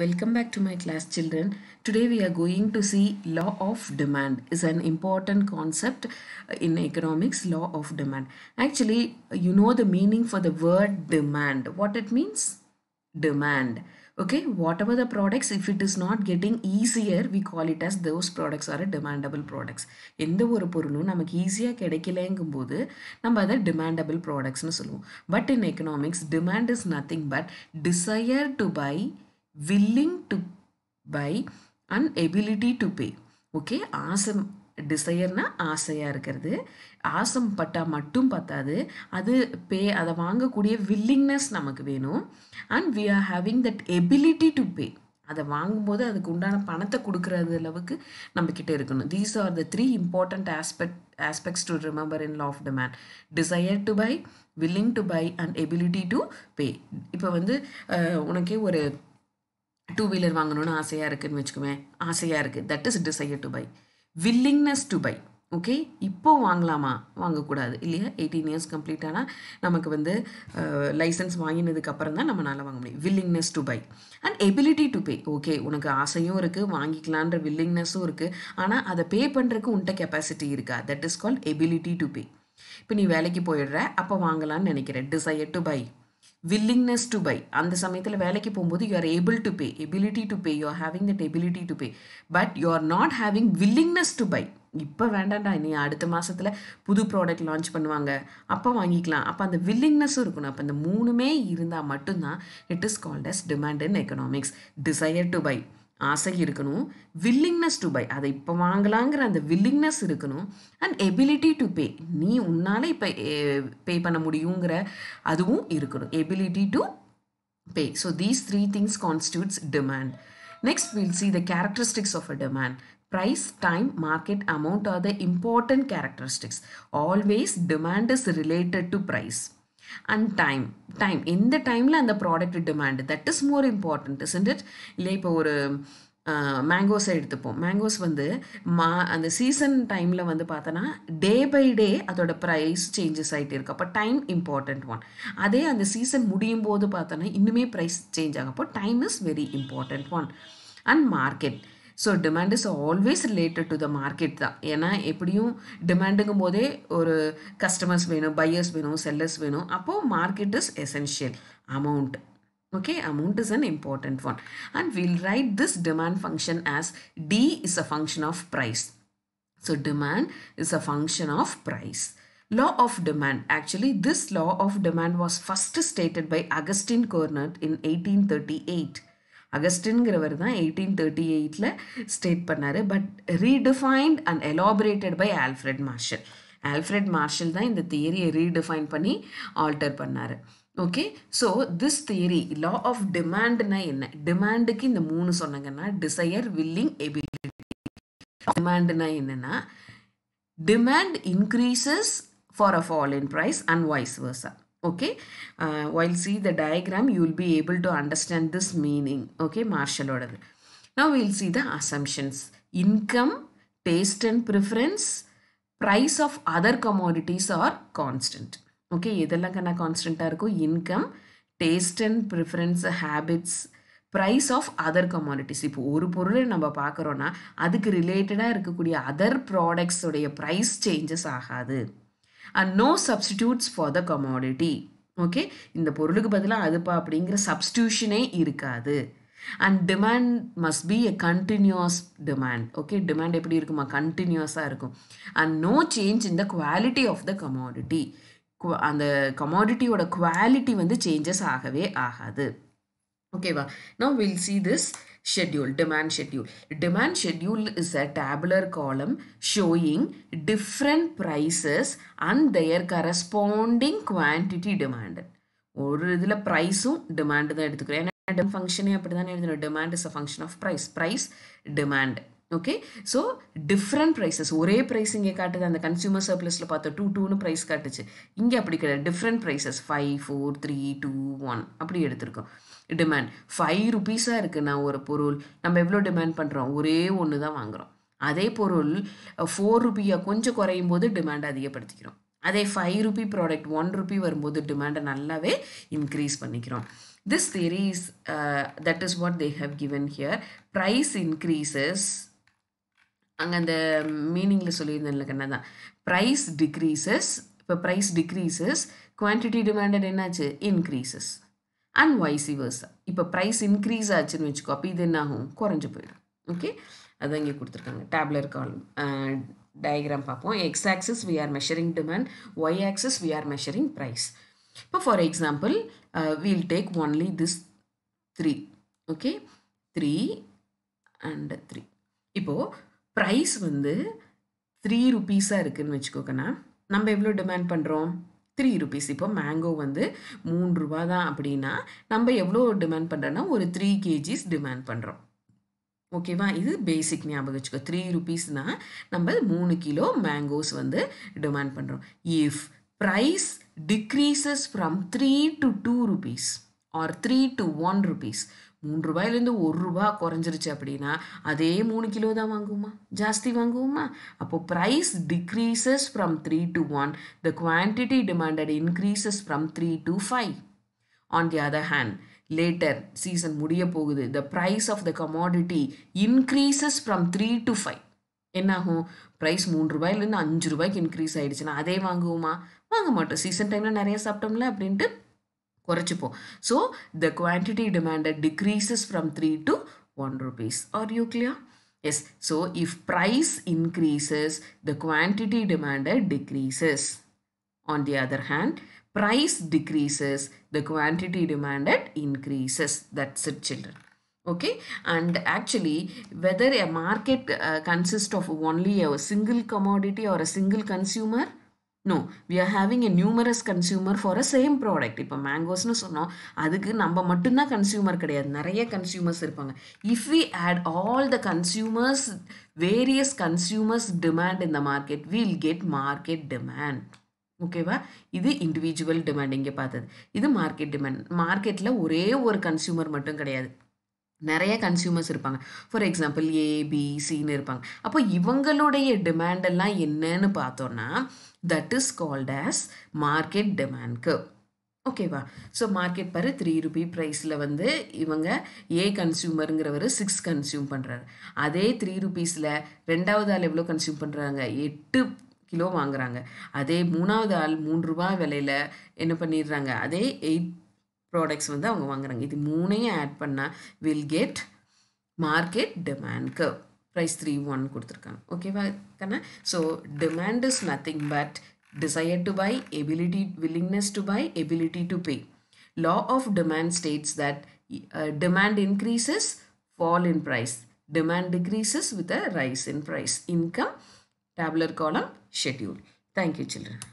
Welcome back to my class children. Today we are going to see law of demand is an important concept in economics law of demand. Actually you know the meaning for the word demand. What it means? Demand. Okay whatever the products if it is not getting easier we call it as those products are a demandable products. எந்த ஒரு பொருளும் நமக்கு ஈஸியாக கிடைக்கலங்கும் போது நம்ம அதை demandable productsனு சொல்லுவோம். But in economics demand is nothing but desire to buy willing to buy and ability to pay okay ஆசம் டிசையர்னா ஆசையாக இருக்கிறது ஆசம் பட்டால் மட்டும் பத்தாது அது பே அதை வாங்கக்கூடிய வில்லிங்னஸ் நமக்கு வேணும் and we are having that ability to pay அதை வாங்கும்போது அதுக்கு உண்டான பணத்தை கொடுக்குறது அளவுக்கு நம்மக்கிட்ட இருக்கணும் these are the three important aspect aspects to remember in law of demand desire to buy willing to buy and ability to pay இப்போ வந்து உனக்கே ஒரு டூ வீலர் வாங்கணும்னு ஆசையாக இருக்குதுன்னு வச்சுக்கோவேன் ஆசையாக இருக்குது that is desire to buy willingness to buy okay இப்போ வாங்கலாமா வாங்கக்கூடாது இல்லையா எயிட்டீன் இயர்ஸ் கம்ப்ளீட் ஆனால் நமக்கு வந்து லைசன்ஸ் வாங்கினதுக்கப்புறம் தான் நம்மளால் வாங்க முடியும் willingness to buy and ability to pay okay உனக்கு ஆசையும் இருக்குது வாங்கிக்கலான்ற வில்லிங்னஸும் இருக்குது ஆனால் அதை பே பண்ணுறதுக்கு உன்ட்ட கெப்பாசிட்டி இருக்கா that is called ability to pay இப்போ நீ வேலைக்கு போயிடுற அப்போ வாங்கலான்னு நினைக்கிற desire to buy willingness to buy அந்த சமயத்தில் வேலைக்கு போகும்போது you are able to pay ability to pay you are having that ability to pay but you are not having willingness to buy இப்போ வேண்டாம்டா நீ அடுத்த மாதத்தில் புது ப்ராடக்ட் லான்ச் பண்ணுவாங்க அப்போ வாங்கிக்கலாம் அப்போ அந்த வில்லிங்னஸும் இருக்கணும் அப்போ அந்த மூணுமே இருந்தால் மட்டும்தான் it is called as demand in economics desire to buy ஆசை இருக்கணும் வில்லிங்னஸ் டு பை அதை இப்போ வாங்கலாங்கிற அந்த வில்லிங்னஸ் இருக்கணும் அண்ட் எபிலிட்டி டு பே நீ உன்னால் இப்போ பே பண்ண முடியுங்கிற அதுவும் இருக்கணும் ability to pay so these three things constitutes demand next will see the characteristics of a demand price time market amount are the important characteristics always demand is related to price and time time எந்த டைமில் அந்த product demand that is more important isn't it இல்லை இப்போ ஒரு மேங்கோஸை எடுத்துப்போம் mangoes வந்து மா அந்த சீசன் டைமில் வந்து பார்த்தோன்னா டே பை டே அதோட ப்ரைஸ் சேஞ்சஸ் ஆகிட்டு இருக்குது அப்போ டைம் இம்பார்ட்டண்ட் ஒன் அதே அந்த சீசன் முடியும் போது பார்த்தோன்னா இன்னுமே ப்ரைஸ் சேஞ்ச் ஆகப்போ time is very important one and market so demand is always related to the market தான் ஏன்னா எப்படியும் டிமாண்டுங்கும் போதே ஒரு கஸ்டமர்ஸ் வேணும் பையர்ஸ் வேணும் செல்லர்ஸ் வேணும் அப்போது market is essential amount okay amount is an important one and we'll write this demand function as d is a function of price so demand is a function of price law of demand actually this law of demand was first stated by augustine cornet in 1838 அகஸ்டின்கிறவர் தான் eighteen thirty எயிட்டில் state பண்ணார் but redefined and elaborated by Alfred Marshall Alfred Marshall தான் இந்த தியரியை redefine பண்ணி alter பண்ணார் okay so this theory law of டிமாண்ட்னா என்ன டிமாண்டுக்கு இந்த மூணு சொன்னாங்கன்னா டிசையர் வில்லிங் எபிலிட்டி டிமாண்ட்னா என்னென்னா demand increases for a fall in price and vice versa okay uh, while see the diagram you will be able to understand this meaning okay martial order now we'll see the assumptions income taste and preference price of other commodities are constant okay எதெல்லாம் கண்ணா கான்ஸ்டண்ட்டாக இருக்கும் income taste and preference habits price of other commodities இப்போ ஒரு பொருளை நம்ம பார்க்குறோன்னா அதுக்கு ரிலேட்டடாக இருக்கக்கூடிய அதர் ப்ராடக்ட்ஸோடைய ப்ரைஸ் சேஞ்சஸ் ஆகாது and no substitutes for the commodity okay இந்த பொருளுக்கு பதிலாக அதுப்பா அப்படிங்கிற சப்ஸ்டியூஷனே இருக்காது and demand must be a continuous demand okay demand எப்படி இருக்குமா கண்டினியூஸாக இருக்கும் and no change in the quality of the commodity அந்த கமாடிட்டியோட குவாலிட்டி வந்து சேஞ்சஸ் ஆகவே ஆகாது ஓகேவா no will see this schedule, demand schedule. Demand schedule is a tabular column showing different prices and their corresponding quantity demanded. ஒரு இதில் ப்ரைஸும் demand தான் எடுத்துக்கிறேன் ஏன்னா ஃபங்க்ஷனே அப்படி தானே எழுதணும் demand is a function of price price demand okay so different prices ஒரே ப்ரைஸ் இங்கே காட்டுது அந்த கன்சியூமர் சர்ப்ளஸில் பார்த்தா டூ டூன்னு ப்ரைஸ் காட்டுச்சு இங்கே அப்படி கிடையாது different prices five four three two one அப்படி எடுத்திருக்கோம் டிமாண்ட் ஃபைவ் ருபீஸாக நான் ஒரு பொருள் நம்ம எவ்வளோ டிமாண்ட் பண்ணுறோம் ஒரே ஒன்று தான் வாங்குகிறோம் அதே பொருள் ஃபோர் ருபியாக கொஞ்சம் குறையும் போது டிமாண்ட் அதிகப்படுத்திக்கிறோம் அதே five rupee product one rupee வரும்போது டிமாண்டை நல்லாவே இன்க்ரீஸ் பண்ணிக்கிறோம் this theory is that is what they have given here price increases அங்கே அந்த மீனிங்கில் சொல்லியிருந்தேன்ல கண்ணா தான் ப்ரைஸ் டிக்ரீசஸ் இப்போ ப்ரைஸ் டிக்ரீசஸ் குவான்டிட்டி டிமாண்டட் என்னாச்சு இன்க்ரீசஸ் அண்ட் வைசி வேர்ஸா இப்போ ப்ரைஸ் இன்க்ரீஸ் ஆச்சுன்னு வச்சுக்கோ அப்போ இது என்ன ஆகும் குறைஞ்சி போயிடும் ஓகே அதான் இங்கே கொடுத்துருக்காங்க டேப்லர் கால் டயக்ராம் பார்ப்போம் X axis we are measuring demand Y axis we are measuring price இப்போ for example we'll take only this three okay three and three இப்போது ப்ரைஸ் வந்து த்ரீ ருபீஸாக இருக்குதுன்னு வச்சுக்கோக்கண்ணா நம்ம எவ்வளோ டிமாண்ட் பண்ணுறோம் த்ரீ ருபீஸ் இப்போ மேங்கோ வந்து மூணு ரூபா தான் அப்படின்னா நம்ம எவ்வளோ டிமாண்ட் பண்ணுறோன்னா ஒரு த்ரீ கேஜிஸ் டிமாண்ட் பண்ணுறோம் ஓகேவா இது பேசிக் ஞாபகம் வச்சுக்கோ த்ரீ ருபீஸ்னால் நம்ம மூணு கிலோ மேங்கோஸ் வந்து டிமாண்ட் பண்ணுறோம் if price decreases from three to two rupees or three to one rupees மூன்று ரூபாயிலேருந்து ஒரு ரூபா குறைஞ்சிருச்சு அப்படின்னா அதே மூணு கிலோ தான் வாங்குவோமா ஜாஸ்தி வாங்குவோமா அப்போது price decreases from three to one the quantity demanded increases from three to five on the other hand later season முடிய போகுது the price of the commodity increases from three to five என்னாகும் price மூன்று ரூபாயிலேருந்து அஞ்சு ரூபாய்க்கு increase ஆகிடுச்சுன்னா அதே வாங்குவோமா வாங்க மாட்டோம் சீசன் டைமில் நிறைய சாப்பிட்டோம்ல அப்படின்ட்டு So, the quantity demanded decreases from 3 to 1 rupees. Are you clear? Yes. So, if price increases, the quantity demanded decreases. On the other hand, price decreases, the quantity demanded increases. That's it, children. Okay. And actually, whether a market uh, consists of only a single commodity or a single consumer, no we are having a numerous consumer for a same product இப்போ மேங்கோஸ்னு சொன்னோம் அதுக்கு நம்ம மட்டும்தான் consumer கிடையாது நிறைய consumers இருப்பாங்க if we add all the consumers various consumers demand இந்த market we'll get market demand ஓகேவா இது இண்டிவிஜுவல் டிமாண்ட் இங்கே பார்த்தது இது மார்க்கெட் டிமாண்ட் மார்க்கெட்டில் ஒரே ஒரு கன்சியூமர் மட்டும் கிடையாது நிறைய கன்சியூமர்ஸ் இருப்பாங்க ஃபார் எக்ஸாம்பிள் ஏபிசின்னு இருப்பாங்க அப்போ இவங்களுடைய டிமாண்ட் எல்லாம் என்னன்னு பார்த்தோன்னா that is called as market demand ஓகேவா ஸோ மார்க்கெட் பாரு த்ரீ ருபி ப்ரைஸில் வந்து இவங்க ஏ கன்சியூமருங்கிறவர் சிக்ஸ் கன்சியூம் பண்ணுறாரு அதே த்ரீ ருபீஸில் ரெண்டாவது ஆள் எவ்வளோ கன்சியூம் பண்ணுறாங்க எட்டு கிலோ வாங்குறாங்க அதே மூணாவது ஆள் மூன்று ரூபா விலையில் என்ன பண்ணிடுறாங்க அதே எயிட் Products ப்ராடக்ட்ஸ் வந்து அவங்க வாங்குறாங்க இது மூணையும் ஆட் பண்ணால் will get market demand curve price three one கொடுத்துருக்காங்க ஓகேவா கண்ணா so demand is nothing but desire to buy, ability, willingness to buy, ability to pay. Law of demand states that uh, demand increases, fall in price. Demand decreases with a rise in price. Income, tabular column, schedule. Thank you children.